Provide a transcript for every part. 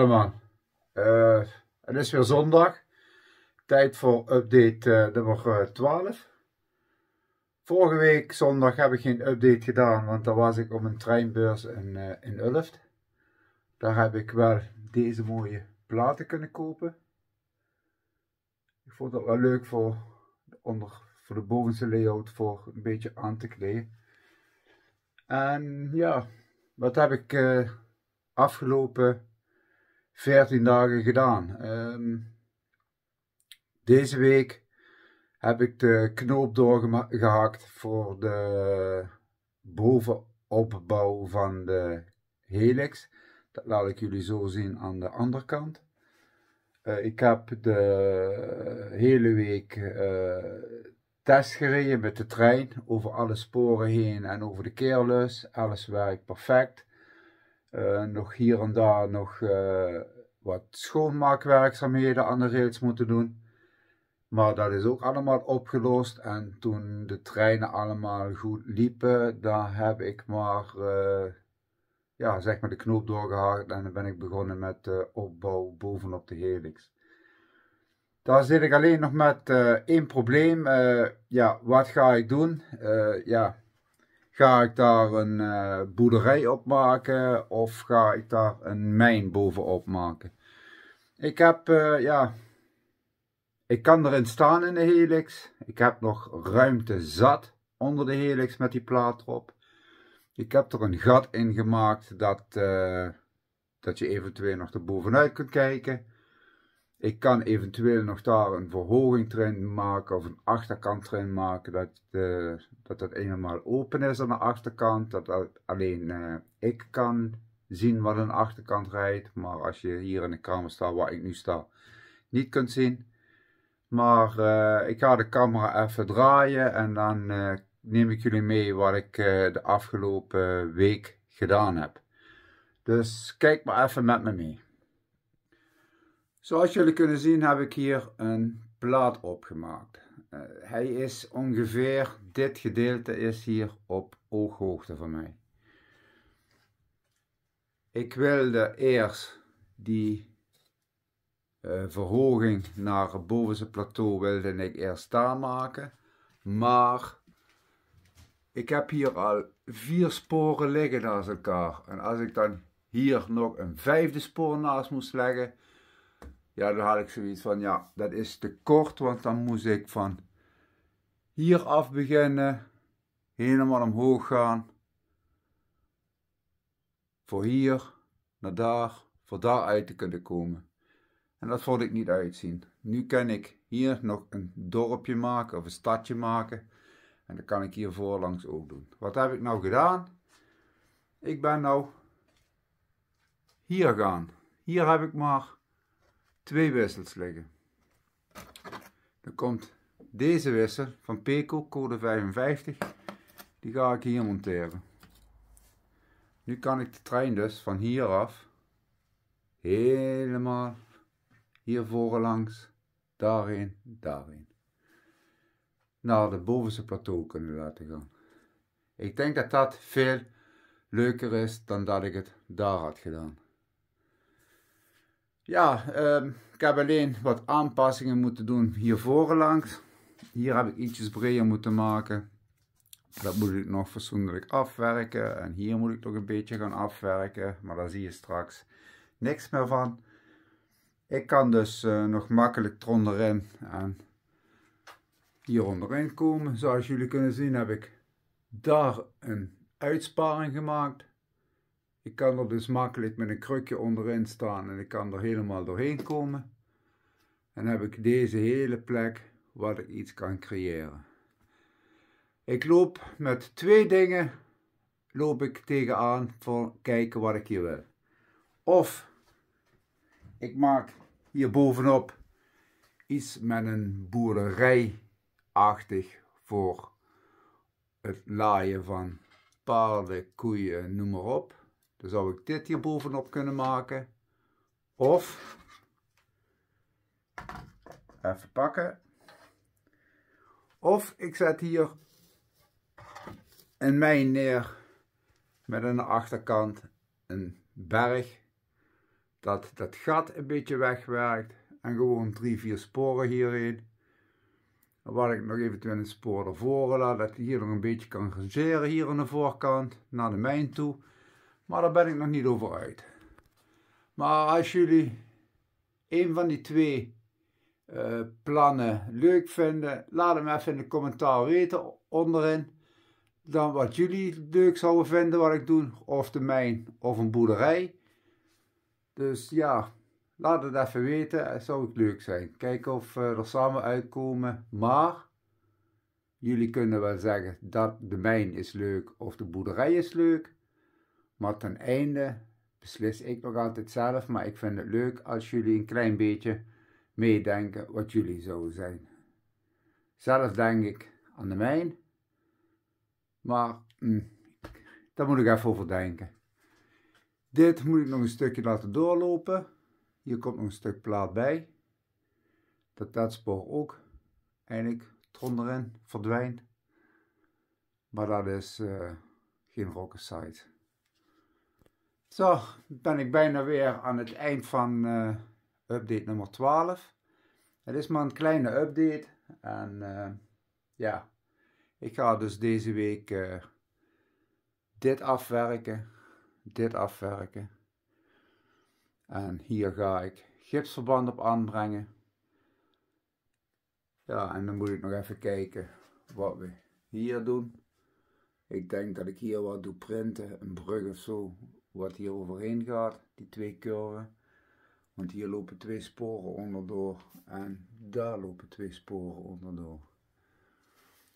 allemaal. Eh, het is weer zondag. Tijd voor update eh, nummer 12. Eh, Vorige week zondag heb ik geen update gedaan, want daar was ik op een treinbeurs in, in Ulft. Daar heb ik wel deze mooie platen kunnen kopen. Ik vond dat wel leuk voor, onder, voor de bovenste layout voor een beetje aan te kleden. En ja, wat heb ik afgelopen 14 dagen gedaan. Ehm, deze week heb ik de knoop doorgehakt voor de bovenopbouw van de helix. Dat laat ik jullie zo zien aan de andere kant. Eh, ik heb de hele week uh, test gereden met de trein over alle sporen heen en over de keerlus. Alles werkt perfect. Eh, nog hier en daar nog eh, wat schoonmaakwerkzaamheden aan de rails moeten doen. Maar dat is ook allemaal opgelost. En toen de treinen allemaal goed liepen, daar heb ik maar, eh, ja, zeg maar de knoop doorgehaakt. En dan ben ik begonnen met de opbouw bovenop de helix. Daar zit ik alleen nog met één probleem. ja, wat ga ik doen? ja, Ga ik daar een eh, boerderij op maken of ga ik daar een mijn bovenop maken? Ik heb, eh, ja, ik kan erin staan in de helix. Ik heb nog ruimte zat onder de helix met die plaat erop. Ik heb er een gat in gemaakt dat, eh, dat je eventueel nog er bovenuit kunt kijken. Ik kan eventueel nog daar een verhoging trend maken of een achterkant erin maken. Dat, uh, dat dat eenmaal open is aan de achterkant. Dat alleen eh, ik kan zien wat een achterkant rijdt. Maar als je hier in de kamer staat waar ik nu sta, niet kunt zien. Maar eh, ik ga de camera even draaien en dan neem ik jullie mee wat ik de afgelopen week gedaan heb. Dus kijk maar even met me mee. Zoals jullie kunnen zien heb ik hier een plaat opgemaakt. Eh, hij is ongeveer, dit gedeelte is hier op ooghoogte van mij. Ik wilde eerst die eh, verhoging naar het bovenste plateau wilde ik eerst staan maken. Maar ik heb hier al vier sporen liggen naast elkaar. En als ik dan hier nog een vijfde spoor naast moest leggen, ja, dan had ik zoiets van, ja, dat is te kort, want dan moest ik van hier af beginnen, helemaal omhoog gaan. Voor hier, naar daar, voor daar uit te kunnen komen. En dat vond ik niet uitzien. Nu kan ik hier nog een dorpje maken of een stadje maken. En dat kan ik hier voorlangs ook doen. Wat heb ik nou gedaan? Ik ben nou hier gaan. Hier heb ik maar twee wissels liggen. Dan komt deze wissel van Peco, code 55, die ga ik hier monteren. Nu kan ik de trein dus van hier af helemaal hier voren langs, daarin, daarin. Naar de bovenste plateau kunnen laten gaan. Ik denk dat dat veel leuker is dan dat ik het daar had gedaan. Ja, ehm, ik heb alleen wat aanpassingen moeten doen hiervoor langs. Hier heb ik ietsjes breder moeten maken. Dat moet ik nog fatsoenlijk afwerken. En hier moet ik nog een beetje gaan afwerken. Maar daar zie je straks niks meer van. Ik kan dus eh, nog makkelijk eronderin en hier onderin komen. Zoals jullie kunnen zien heb ik daar een uitsparing gemaakt. Ik kan er dus makkelijk met een krukje onderin staan en ik kan er helemaal doorheen komen. En heb ik deze hele plek waar ik iets kan creëren. Ik loop met twee dingen loop ik tegenaan voor kijken wat ik hier wil. Of ik maak hier bovenop iets met een boerderijachtig voor het laaien van paarden, koeien, noem maar op. Dan zou ik dit hier bovenop kunnen maken. Of, even pakken. Of ik zet hier een mijn neer met aan de achterkant een berg. Dat dat gat een beetje wegwerkt. En gewoon drie, vier sporen hierheen. Wat ik nog eventueel een spoor ervoor laat, dat hij hier nog een beetje kan regeren hier aan de voorkant, naar de mijn toe. Maar daar ben ik nog niet over uit. Maar als jullie een van die twee eh, plannen leuk vinden, laat hem even in de commentaar weten onderin. Dan wat jullie leuk zouden vinden wat ik doe, of de mijn of een boerderij. Dus ja, laat het even weten, het zou het leuk zijn. Kijken of we eh, er samen uitkomen. Maar jullie kunnen wel zeggen dat de mijn is leuk of de boerderij is leuk. Maar ten einde beslis ik nog altijd zelf, maar ik vind het leuk als jullie een klein beetje meedenken wat jullie zouden zijn. Zelf denk ik aan de mijn, maar mm, daar moet ik even over denken. Dit moet ik nog een stukje laten doorlopen. Hier komt nog een stuk plaat bij. Dat dat spoor ook eindelijk eronderin verdwijnt. Maar dat is eh, geen rocket science. Zo, ben ik bijna weer aan het eind van eh, update nummer 12. Het is maar een kleine update. En eh, ja, ik ga dus deze week eh, dit afwerken, dit afwerken. En hier ga ik gipsverband op aanbrengen. Ja, en dan moet ik nog even kijken wat we hier doen. Ik denk dat ik hier wat doe printen, een brug of zo wat hier overheen gaat, die twee curven. Want hier lopen twee sporen onderdoor en daar lopen twee sporen onderdoor.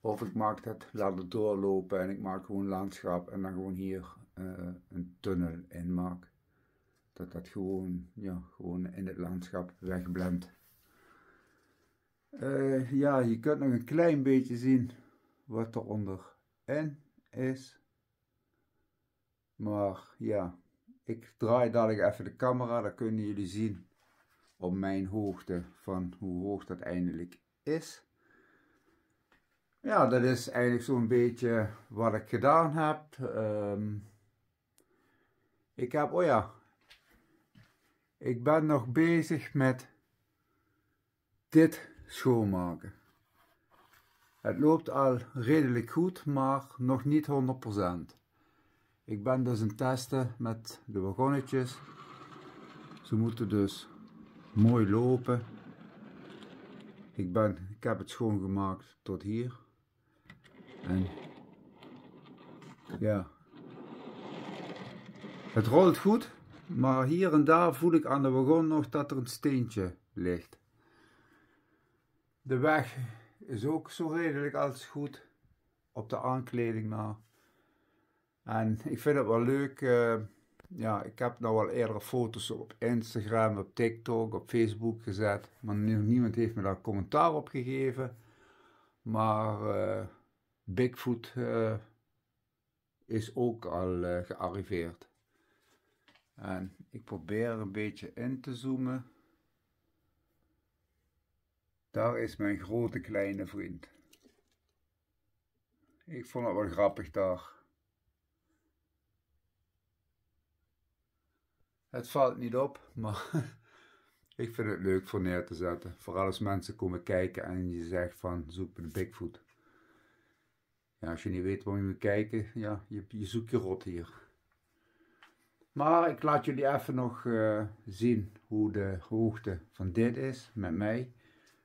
Of ik maak dat, laat het doorlopen en ik maak gewoon landschap en dan gewoon hier eh, een tunnel in maak. Dat dat gewoon, ja, gewoon in het landschap wegblendt. Eh, ja, je kunt nog een klein beetje zien wat eronder in is. Maar ja, ik draai dadelijk even de camera, dan kunnen jullie zien op mijn hoogte van hoe hoog dat eindelijk is. Ja, dat is eigenlijk zo'n beetje wat ik gedaan heb. Ehm, ik heb, oh ja, ik ben nog bezig met dit schoonmaken. Het loopt al redelijk goed, maar nog niet 100%. Ik ben dus een testen met de wagonnetjes. Ze moeten dus mooi lopen. Ik, ben, ik heb het schoongemaakt tot hier. En ja, het rolt goed, maar hier en daar voel ik aan de wagon nog dat er een steentje ligt. De weg is ook zo redelijk als goed op de aankleding na. En ik vind het wel leuk. Eh, ja, ik heb nou al eerdere foto's op Instagram, op TikTok, op Facebook gezet. Maar niemand heeft me daar commentaar op gegeven. Maar eh, Bigfoot eh, is ook al gearriveerd. En ik probeer een beetje in te zoomen. Daar is mijn grote kleine vriend. Ik vond het wel grappig daar. Het valt niet op, maar ik vind het leuk voor neer te zetten. Vooral als mensen komen kijken en je zegt van zoek Bigfoot. Ja, als je niet weet waar je moet kijken, ja, je, je zoekt je rot hier. Maar ik laat jullie even nog eh, zien hoe de hoogte van dit is met mij.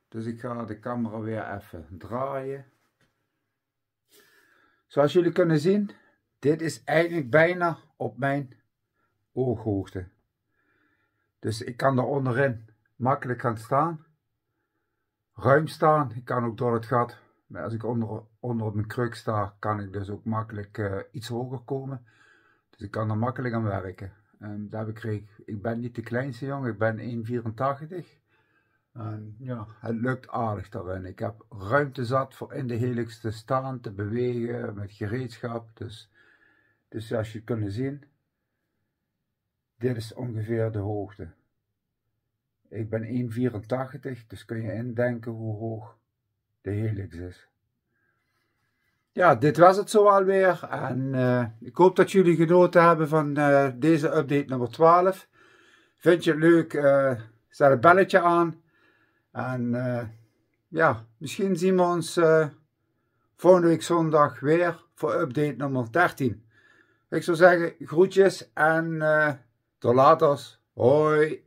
Dus ik ga de camera weer even draaien. Zoals jullie kunnen zien, dit is eigenlijk bijna op mijn ooghoogte. Dus ik kan er onderin makkelijk gaan staan. Ruim staan. Ik kan ook door het gat. Maar als ik onder, onder op mijn kruk sta, kan ik dus ook makkelijk eh, iets hoger komen. Dus ik kan er makkelijk aan werken. En ehm, ik, ik ben niet de kleinste jongen, ik ben 1,84. En ehm, ja, het lukt aardig daarin. Ik heb ruimte zat voor in de helix te staan, te bewegen met gereedschap. Dus, dus zoals je kunt zien, dit is ongeveer de hoogte. Ik ben 1,84, dus kun je indenken hoe hoog de helix is. Ja, dit was het zo alweer. En eh, ik hoop dat jullie genoten hebben van eh, deze update nummer 12. Vind je het leuk? Uh, zet het belletje aan. En eh, ja, misschien zien we ons volgende week zondag weer voor update nummer 13. Ik zou zeggen, groetjes en... Tot Hoi.